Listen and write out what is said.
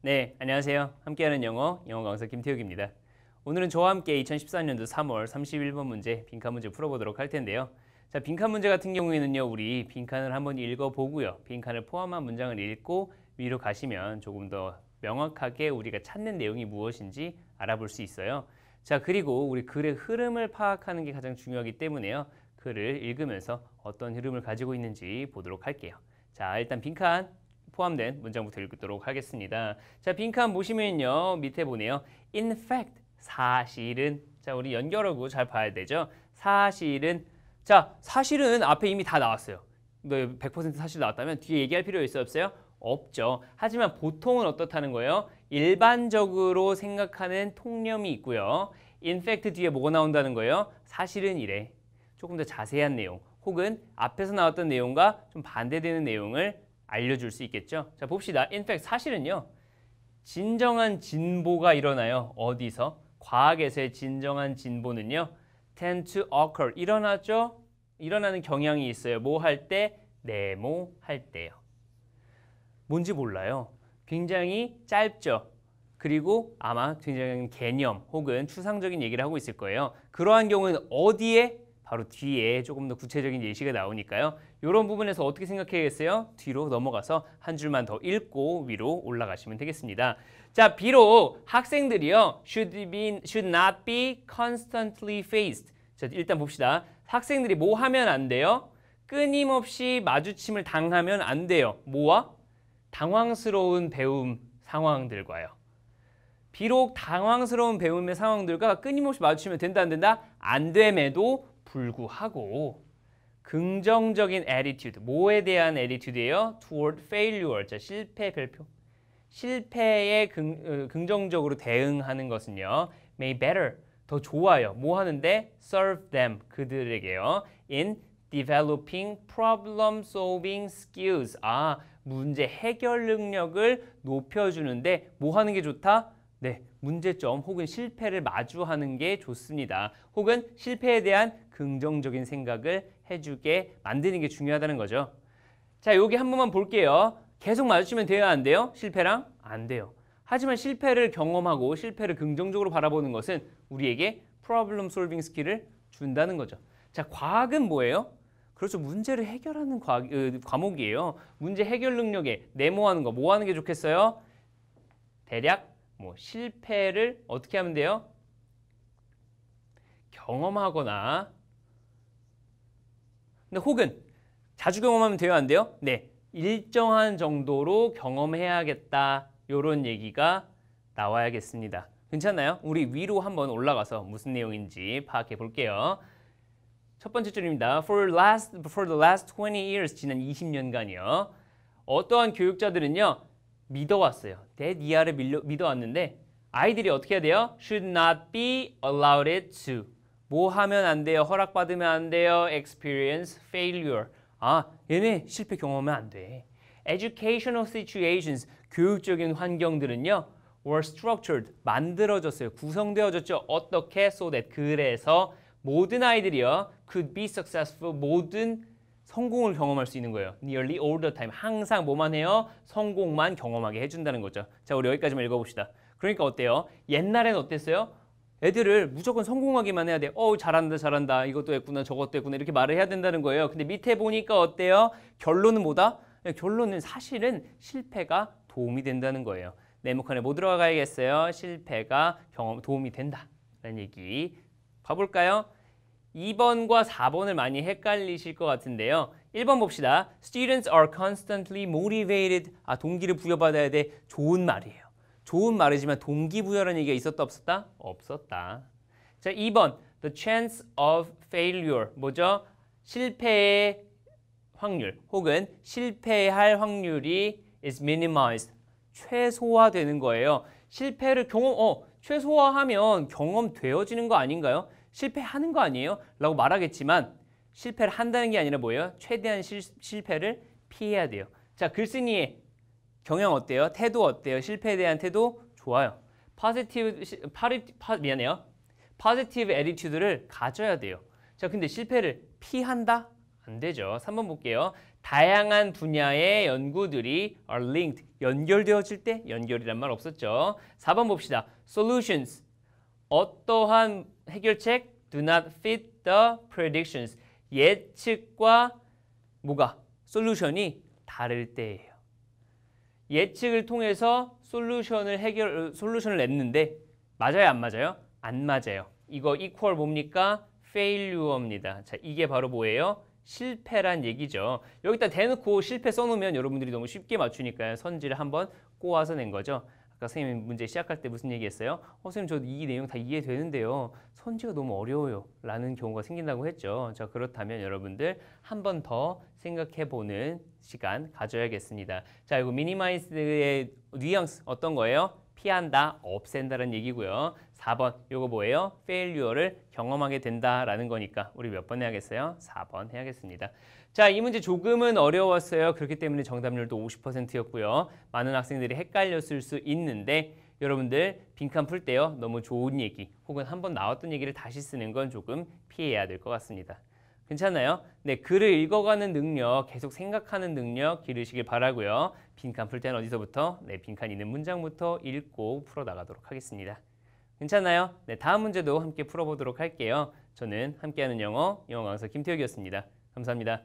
네, 안녕하세요. 함께하는 영어, 영어 강사 김태욱입니다. 오늘은 저와 함께 2014년도 3월 31번 문제, 빈칸 문제 풀어보도록 할 텐데요. 자, 빈칸 문제 같은 경우에는요, 우리 빈칸을 한번 읽어보고요. 빈칸을 포함한 문장을 읽고 위로 가시면 조금 더 명확하게 우리가 찾는 내용이 무엇인지 알아볼 수 있어요. 자, 그리고 우리 글의 흐름을 파악하는 게 가장 중요하기 때문에요. 글을 읽으면서 어떤 흐름을 가지고 있는지 보도록 할게요. 자, 일단 빈칸 포함된 문장부터 읽도록 하겠습니다. 자, 빈칸 보시면요. 밑에 보네요. In fact, 사실은. 자, 우리 연결하고 잘 봐야 되죠. 사실은. 자, 사실은 앞에 이미 다 나왔어요. 너100% 사실 나왔다면 뒤에 얘기할 필요 있어 요 없어요? 없죠. 하지만 보통은 어떻다는 거예요? 일반적으로 생각하는 통념이 있고요. in fact 뒤에 뭐가 나온다는 거예요? 사실은 이래. 조금 더 자세한 내용 혹은 앞에서 나왔던 내용과 좀 반대되는 내용을 알려줄 수 있겠죠. 자 봅시다. In fact 사실은요. 진정한 진보가 일어나요. 어디서? 과학에서의 진정한 진보는요. tend to occur. 일어나죠? 일어나는 경향이 있어요. 뭐 할 때? 네모 할 때요. 뭔지 몰라요. 굉장히 짧죠. 그리고 아마 굉장히 개념 혹은 추상적인 얘기를 하고 있을 거예요. 그러한 경우는 어디에? 바로 뒤에 조금 더 구체적인 예시가 나오니까요. 이런 부분에서 어떻게 생각해야겠어요? 뒤로 넘어가서 한 줄만 더 읽고 위로 올라가시면 되겠습니다. 자, 비록 학생들이요. should be should not be constantly faced. 자, 일단 봅시다. 학생들이 뭐 하면 안 돼요? 끊임없이 마주침을 당하면 안 돼요. 뭐와? 당황스러운 배움 상황들과요. 비록 당황스러운 배움의 상황들과 끊임없이 마주치면 된다 안 된다? 안 됨에도 불구하고 긍정적인 attitude, 뭐에 대한 attitude예요? toward failure, 자, 실패 별표. 실패에 긍, 어, 긍정적으로 대응하는 것은요. may better, 더 좋아요. 뭐 하는데? serve them, 그들에게요. in developing problem solving skills. 아, 문제 해결 능력을 높여주는데 뭐 하는 게 좋다? 네, 문제점 혹은 실패를 마주하는 게 좋습니다. 혹은 실패에 대한 긍정적인 생각을 해주게 만드는 게 중요하다는 거죠. 자, 여기 한 번만 볼게요. 계속 마주치면 돼요, 안 돼요? 실패랑? 안 돼요. 하지만 실패를 경험하고 실패를 긍정적으로 바라보는 것은 우리에게 프로블럼 솔빙 스킬을 준다는 거죠. 자, 과학은 뭐예요? 그렇죠. 문제를 해결하는 과, 으, 어, 과목이에요. 문제 해결 능력에 네모하는 거, 뭐 하는 게 좋겠어요? 대략 뭐 실패를 어떻게 하면 돼요? 경험하거나 근데 혹은 자주 경험하면 돼요, 안 돼요? 네, 일정한 정도로 경험해야겠다 이런 얘기가 나와야겠습니다. 괜찮나요? 우리 위로 한번 올라가서 무슨 내용인지 파악해 볼게요. 첫 번째 줄입니다. For, last, for the last 20 years, 지난 20년간이요. 어떠한 교육자들은요, 믿어왔어요. 대 h 아를 믿어왔는데 아이들이 어떻게 해야 돼요? should not be allowed to 뭐 하면 안 돼요? 허락받으면 안 돼요? experience failure. 아, 얘네 실패 경험하면 안 돼. educational situations, 교육적인 환경들은요. were structured, 만들어졌어요. 구성되어졌죠. 어떻게? so that, 그래서 모든 아이들이요. could be successful, 모든 성공을 경험할 수 있는 거예요. nearly all the time, 항상 뭐만 해요? 성공만 경험하게 해준다는 거죠. 자, 우리 여기까지만 읽어봅시다. 그러니까 어때요? 옛날엔 어땠어요? 애들을 무조건 성공하기만 해야 돼. 어우 잘한다 잘한다 이것도 했구나 저것도 했구나 이렇게 말을 해야 된다는 거예요. 근데 밑에 보니까 어때요? 결론은 뭐다? 네, 결론은 사실은 실패가 도움이 된다는 거예요. 네모칸에 뭐 들어가야겠어요? 실패가 경험 도움이 된다라는 얘기 가볼까요? 2번과 4번을 많이 헷갈리실 것 같은데요. 1번 봅시다. Students are constantly motivated. 아, 동기를 부여받아야 돼. 좋은 말이에요. 좋은 말이지만 동기부여라는 얘기가 있었다 없었다? 없었다. 자, 2번. The chance of failure. 뭐죠? 실패의 확률 혹은 실패할 확률이 is minimized. 최소화되는 거예요. 실패를 경험, 어, 최소화하면 경험되어지는 거 아닌가요? 실패하는 거 아니에요? 라고 말하겠지만 실패를 한다는 게 아니라 뭐예요? 최대한 실, 실패를 피해야 돼요. 자, 글쓴이의 경영 어때요? 태도 어때요? 실패에 대한 태도 좋아요. 파지티브 파리 파 미안해요. 파지티브 에디튜드를 가져야 돼요. 자, 근데 실패를 피한다? 안 되죠. 3번 볼게요. 다양한 분야의 연구들이 are linked, 연결되어질 때 연결이란 말 없었죠. 4번 봅시다. solutions, 어떠한 해결책 do not fit the predictions, 예측과 뭐가? 솔루션이 다를 때예요. 예측을 통해서 솔루션을 해결 솔루션을 냈는데 맞아요 안 맞아요? 안 맞아요. 이거 equal 뭡니까? failure입니다. 자, 이게 바로 뭐예요? 실패란 얘기죠. 여기다 대놓고 실패 써놓으면 여러분들이 너무 쉽게 맞추니까 선지를 한번 꼬아서 낸 거죠. 아까 그러니까 선생님 문제 시작할 때 무슨 얘기했어요? 어, 선생님 저 이 내용 다 이해되는데요. 손지가 너무 어려워요. 라는 경우가 생긴다고 했죠. 자 그렇다면 여러분들 한 번 더 생각해보는 시간 가져야겠습니다. 자 그리고 미니마이스의 뉘앙스 어떤 거예요? 피한다, 없앤다는 얘기고요. 4번, 이거 뭐예요? failures 경험하게 된다라는 거니까 우리 몇 번 해야겠어요? 4번 해야겠습니다. 자, 이 문제 조금은 어려웠어요. 그렇기 때문에 정답률도 50%였고요. 많은 학생들이 헷갈렸을 수 있는데 여러분들 빈칸 풀 때요. 너무 좋은 얘기 혹은 한번 나왔던 얘기를 다시 쓰는 건 조금 피해야 될 것 같습니다. 괜찮나요? 네, 글을 읽어가는 능력, 계속 생각하는 능력 기르시길 바라고요. 빈칸 풀 때는 어디서부터? 네, 빈칸 있는 문장부터 읽고 풀어나가도록 하겠습니다. 괜찮나요? 네, 다음 문제도 함께 풀어보도록 할게요. 저는 함께하는 영어, 영어 강사 김태혁이었습니다. 감사합니다.